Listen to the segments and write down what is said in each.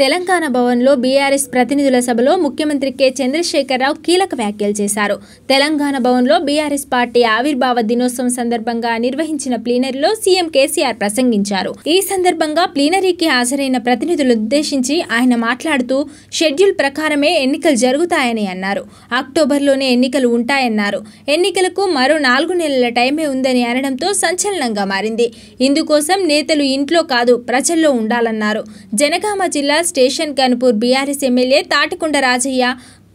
తెలంగాణ భవన్లో బీఆర్ఎస్ ప్రతినిధుల సభలో ముఖ్యమంత్రి కె చంద్రశేఖరరావు కీలక వ్యాఖ్యలు చేశారు తెలంగాణ భవన్లో బీఆర్ఎస్ పార్టీ ఆవిర్భావ దినోత్సవం సందర్భంగా నిర్వహించిన ప్లీనరీలో సీఎం కేసీఆర్ ప్రసంగించారు ఈ సందర్భంగా ప్లీనరీకి హాజరైన ప్రతినిధులు ఉద్దేశించి ఆయన మాట్లాడుతూ షెడ్యూల్ ప్రకారమే ఎన్నికలు జరుగుతాయని అన్నారు అక్టోబర్లోనే ఎన్నికలు ఉంటాయన్నారు ఎన్నికలకు మరో నాలుగు నెలల టైమే ఉందని అనడంతో సంచలనంగా మారింది ఇందుకోసం నేతలు ఇంట్లో కాదు ప్రజల్లో ఉండాలన్నారు జనగామ జిల్లా Station Ghanpur BRS MLA Thatikonda Rajaiah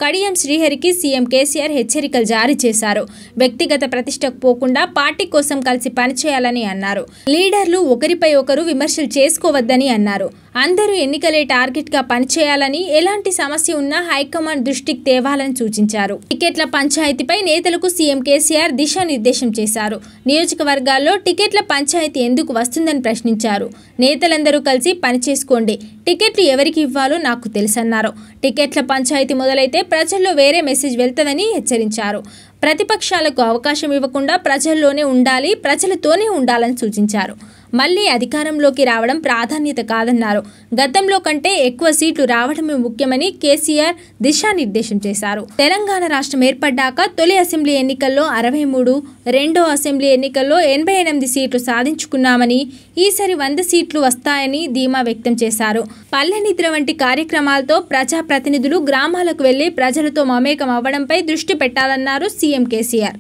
Kadiyam శ్రీహరికి సీఎం కేసీఆర్ హెచ్చరికలు జారీ చేశారు వ్యక్తిగత ప్రతిష్టకు పోకుండా పార్టీ కోసం కలిసి పనిచేయాలని అన్నారు లీడర్లు ఒకరిపై ఒకరు విమర్శలు చేసుకోవద్దని అన్నారు అందరూ ఎన్నికలే టార్గెట్గా పనిచేయాలని ఎలాంటి సమస్య ఉన్నా హైకమాండ్ దృష్టికి తేవాలని సూచించారు టికెట్ల పంచాయతీపై నేతలకు సీఎం కేసీఆర్ దిశానిర్దేశం చేశారు నియోజకవర్గాల్లో టికెట్ల పంచాయతీ ఎందుకు వస్తుందని ప్రశ్నించారు నేతలందరూ కలిసి పనిచేసుకోండి టికెట్లు ఎవరికి ఇవ్వాలో నాకు తెలుసన్నారు టికెట్ల పంచాయతీ మొదలైతే ప్రజల్లో వేరే మెసేజ్ వెళ్తుందని హెచ్చరించారు ప్రతిపక్షాలకు అవకాశం ఇవ్వకుండా ప్రజల్లోనే ఉండాలి ప్రజలతోనే ఉండాలని సూచించారు మళ్లీ అధికారంలోకి రావడం ప్రాధాన్యత కాదన్నారు గతంలో కంటే ఎక్కువ సీట్లు రావడమే ముఖ్యమని కేసీఆర్ దిశానిర్దేశం చేశారు తెలంగాణ రాష్ట్రం ఏర్పడ్డాక తొలి అసెంబ్లీ ఎన్నికల్లో అరవై మూడు రెండో అసెంబ్లీ ఎన్నికల్లో ఎనభై ఎనిమిది సీట్లు సాధించుకున్నామని ఈసారి వంద సీట్లు వస్తాయని ధీమా వ్యక్తం చేశారు పల్లె నిద్ర వంటి కార్యక్రమాలతో ప్రజాప్రతినిధులు గ్రామాలకు వెళ్లి ప్రజలతో మమేకం అవ్వడంపై దృష్టి పెట్టాలన్నారు సీఎం కేసీఆర్